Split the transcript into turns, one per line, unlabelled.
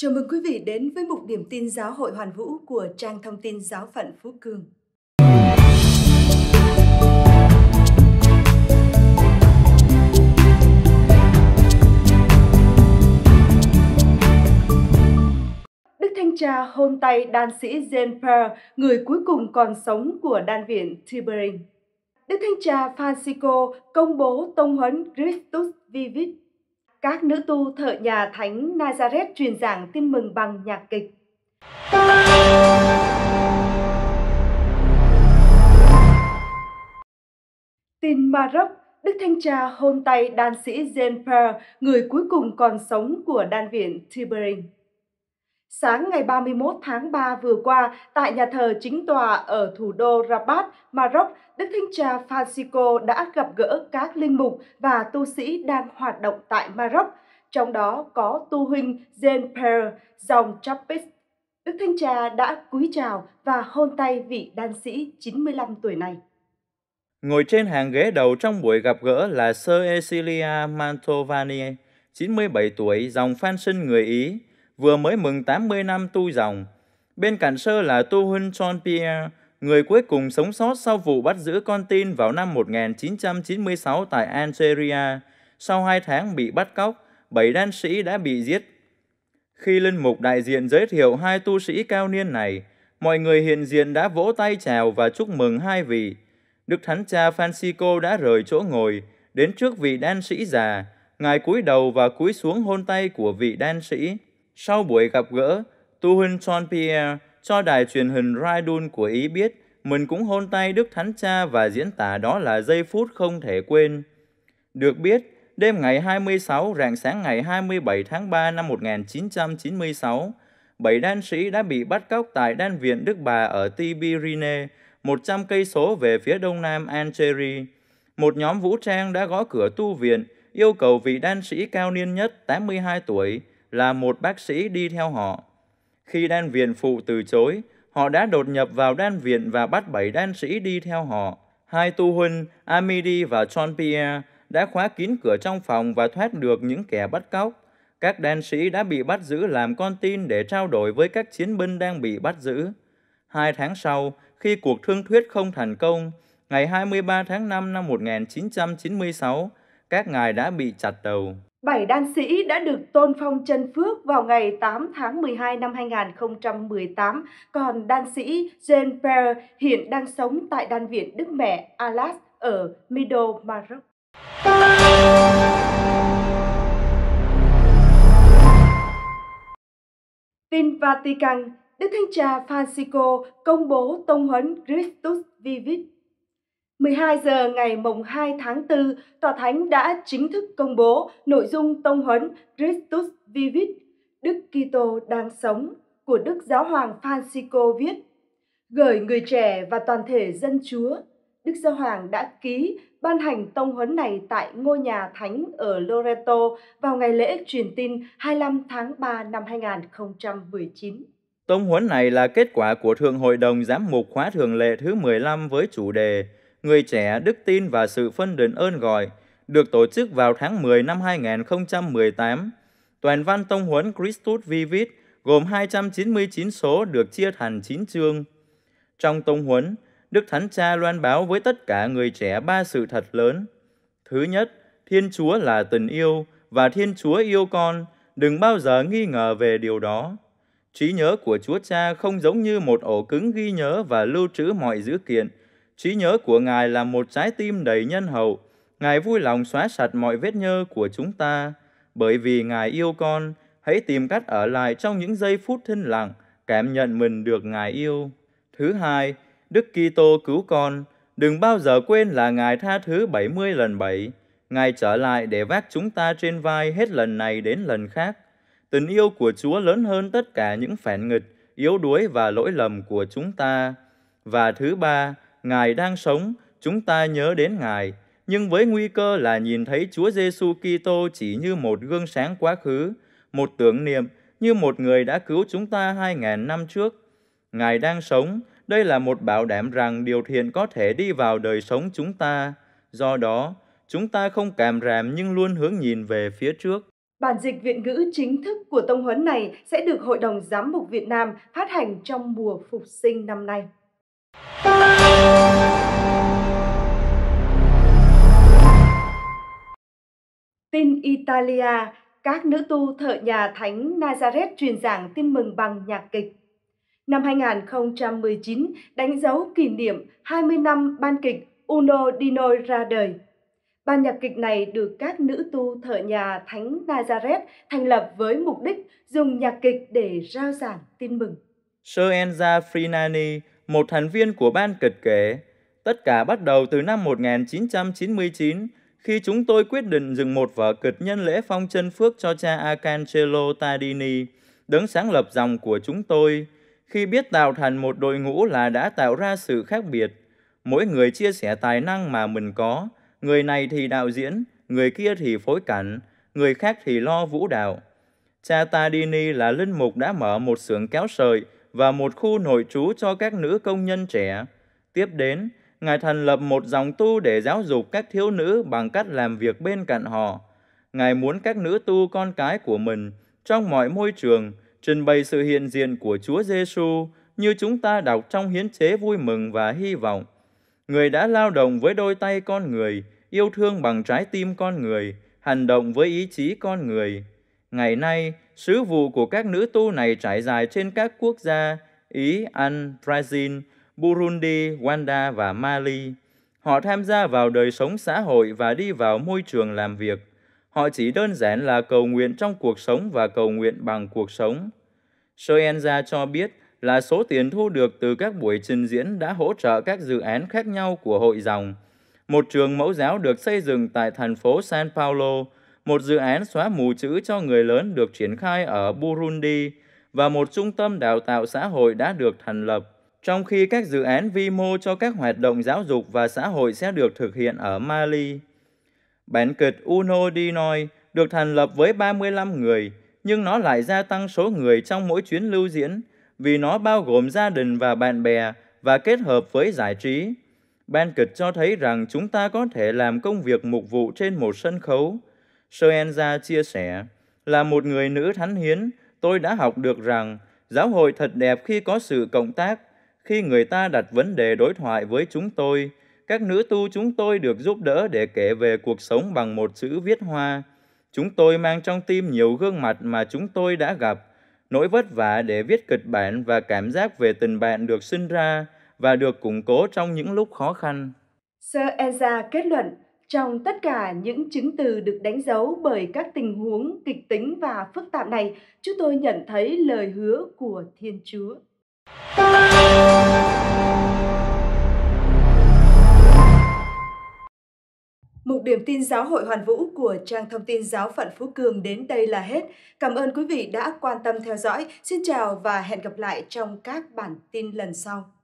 Chào mừng quý vị đến với mục điểm tin giáo hội hoàn vũ của trang thông tin giáo phận Phú Cường. Đức Thanh Cha hôn tay đan sĩ Jean Pearl, người cuối cùng còn sống của đan viện Tiberin. Đức Thánh Cha Francisco công bố tông huấn Christus Vivit các nữ tu thợ nhà Thánh Nazareth truyền giảng tin mừng bằng nhạc kịch. Tin Maroc, Đức Thanh Cha hôn tay đan sĩ Jean Pierre, người cuối cùng còn sống của đan viện Tibering. Sáng ngày 31 tháng 3 vừa qua, tại nhà thờ chính tòa ở thủ đô Rabat, Maroc, Đức Thánh Cha Francisco đã gặp gỡ các linh mục và tu sĩ đang hoạt động tại Maroc, trong đó có tu huynh Jean-Pierre dòng Trappist. Đức Thánh Cha đã cúi chào và hôn tay vị đan sĩ 95 tuổi này.
Ngồi trên hàng ghế đầu trong buổi gặp gỡ là Sir Ecilia Mantovani, 97 tuổi, dòng phan sinh người Ý, vừa mới mừng 80 năm tu dòng. Bên cạnh sơ là Tu Huynh john pierre người cuối cùng sống sót sau vụ bắt giữ con tin vào năm 1996 tại Algeria. Sau hai tháng bị bắt cóc, bảy đan sĩ đã bị giết. Khi linh mục đại diện giới thiệu hai tu sĩ cao niên này, mọi người hiện diện đã vỗ tay chào và chúc mừng hai vị. Đức Thánh Cha Francisco đã rời chỗ ngồi, đến trước vị đan sĩ già, ngài cúi đầu và cúi xuống hôn tay của vị đan sĩ. Sau buổi gặp gỡ, Tu Huynh John pierre cho đài truyền hình Raidun của Ý biết mình cũng hôn tay Đức Thánh Cha và diễn tả đó là giây phút không thể quên. Được biết, đêm ngày 26 rạng sáng ngày 27 tháng 3 năm 1996, bảy đan sĩ đã bị bắt cóc tại đan viện Đức Bà ở Tibirine, 100 cây số về phía đông nam Algeria. Một nhóm vũ trang đã gõ cửa tu viện, yêu cầu vị đan sĩ cao niên nhất 82 tuổi, là một bác sĩ đi theo họ. Khi đan viện phụ từ chối, họ đã đột nhập vào đan viện và bắt bảy đan sĩ đi theo họ. Hai tu huynh, Amidi và John Pierre đã khóa kín cửa trong phòng và thoát được những kẻ bắt cóc. Các đan sĩ đã bị bắt giữ làm con tin để trao đổi với các chiến binh đang bị bắt giữ. Hai tháng sau, khi cuộc thương thuyết không thành công, ngày 23 tháng 5 năm 1996, các ngài đã bị chặt đầu.
Bảy đan sĩ đã được tôn phong chân phước vào ngày 8 tháng 12 năm 2018, còn đan sĩ Jean Pierre hiện đang sống tại đan viện Đức Mẹ Alas ở Middle Maroc. Tin Vatican, Đức Thánh Cha Francisco công bố tông huấn Christus Vivit 12 giờ ngày mùng 2 tháng 4, Tòa Thánh đã chính thức công bố nội dung tông huấn Christus Vivit, Đức Kitô đang sống của Đức Giáo Hoàng Francisco viết. Gửi người trẻ và toàn thể dân Chúa, Đức Giáo Hoàng đã ký ban hành tông huấn này tại ngôi nhà thánh ở Loreto vào ngày lễ truyền tin 25 tháng 3 năm 2019.
Tông huấn này là kết quả của thượng Hội đồng Giám mục khóa thường lệ thứ 15 với chủ đề người trẻ đức tin và sự phân định ơn gọi, được tổ chức vào tháng 10 năm 2018. Toàn văn tông huấn Christus Vivit gồm 299 số được chia thành 9 chương. Trong tông huấn, Đức Thánh Cha loan báo với tất cả người trẻ ba sự thật lớn. Thứ nhất, Thiên Chúa là tình yêu và Thiên Chúa yêu con, đừng bao giờ nghi ngờ về điều đó. Trí nhớ của Chúa Cha không giống như một ổ cứng ghi nhớ và lưu trữ mọi dữ kiện, Trí nhớ của Ngài là một trái tim đầy nhân hậu. Ngài vui lòng xóa sạch mọi vết nhơ của chúng ta. Bởi vì Ngài yêu con, hãy tìm cách ở lại trong những giây phút thinh lặng, cảm nhận mình được Ngài yêu. Thứ hai, Đức Kitô cứu con. Đừng bao giờ quên là Ngài tha thứ 70 lần 7. Ngài trở lại để vác chúng ta trên vai hết lần này đến lần khác. Tình yêu của Chúa lớn hơn tất cả những phản nghịch, yếu đuối và lỗi lầm của chúng ta. Và thứ ba, Ngài đang sống, chúng ta nhớ đến Ngài, nhưng với nguy cơ là nhìn thấy Chúa Giêsu Kitô chỉ như một gương sáng quá khứ, một tưởng niệm như một người đã cứu chúng ta hai ngàn năm trước. Ngài đang sống, đây là một bảo đảm rằng điều thiện có thể đi vào đời sống chúng ta. Do đó, chúng ta không cảm ràm nhưng luôn hướng nhìn về phía trước.
Bản dịch viện ngữ chính thức của tông huấn này sẽ được Hội đồng Giám mục Việt Nam phát hành trong mùa phục sinh năm nay. Tin Italia, các nữ tu thợ nhà Thánh Nazareth truyền giảng tin mừng bằng nhạc kịch. Năm 2019 đánh dấu kỷ niệm 20 năm ban kịch Uno Dino ra đời. Ban nhạc kịch này được các nữ tu thợ nhà Thánh Nazareth thành lập với mục đích dùng nhạc kịch để rao giảng tin mừng.
Sir Enza Frinani, một thành viên của ban kịch kể. Tất cả bắt đầu từ năm 1999, khi chúng tôi quyết định dừng một vở kịch nhân lễ phong chân phước cho cha Arcangelo Tadini, đứng sáng lập dòng của chúng tôi. Khi biết tạo thành một đội ngũ là đã tạo ra sự khác biệt. Mỗi người chia sẻ tài năng mà mình có. Người này thì đạo diễn, người kia thì phối cảnh, người khác thì lo vũ đạo. Cha Tadini là linh mục đã mở một xưởng kéo sợi, và một khu nội trú cho các nữ công nhân trẻ. Tiếp đến, Ngài thành lập một dòng tu để giáo dục các thiếu nữ bằng cách làm việc bên cạnh họ. Ngài muốn các nữ tu con cái của mình trong mọi môi trường trình bày sự hiện diện của Chúa Giêsu như chúng ta đọc trong hiến chế vui mừng và hy vọng. Người đã lao động với đôi tay con người, yêu thương bằng trái tim con người, hành động với ý chí con người, Ngày nay, sứ vụ của các nữ tu này trải dài trên các quốc gia Ý, Anh, Brazil, Burundi, Rwanda và Mali. Họ tham gia vào đời sống xã hội và đi vào môi trường làm việc. Họ chỉ đơn giản là cầu nguyện trong cuộc sống và cầu nguyện bằng cuộc sống. Soenza cho biết là số tiền thu được từ các buổi trình diễn đã hỗ trợ các dự án khác nhau của hội dòng. Một trường mẫu giáo được xây dựng tại thành phố San Paulo, một dự án xóa mù chữ cho người lớn được triển khai ở Burundi và một trung tâm đào tạo xã hội đã được thành lập, trong khi các dự án vi mô cho các hoạt động giáo dục và xã hội sẽ được thực hiện ở Mali. Bản kịch Uno Dinoi được thành lập với 35 người, nhưng nó lại gia tăng số người trong mỗi chuyến lưu diễn vì nó bao gồm gia đình và bạn bè và kết hợp với giải trí. Ban kịch cho thấy rằng chúng ta có thể làm công việc mục vụ trên một sân khấu, Soenza chia sẻ, là một người nữ thánh hiến, tôi đã học được rằng giáo hội thật đẹp khi có sự cộng tác, khi người ta đặt vấn đề đối thoại với chúng tôi, các nữ tu chúng tôi được giúp đỡ để kể về cuộc sống bằng một chữ viết hoa. Chúng tôi mang trong tim nhiều gương mặt mà chúng tôi đã gặp, nỗi vất vả để viết kịch bản và cảm giác về tình bạn được sinh ra và được củng cố trong những lúc khó khăn.
Sir Eza kết luận, trong tất cả những chứng từ được đánh dấu bởi các tình huống kịch tính và phức tạp này, chúng tôi nhận thấy lời hứa của Thiên Chúa. Mục điểm tin giáo hội Hoàn Vũ của trang thông tin giáo phận Phú Cường đến đây là hết. Cảm ơn quý vị đã quan tâm theo dõi. Xin chào và hẹn gặp lại trong các bản tin lần sau.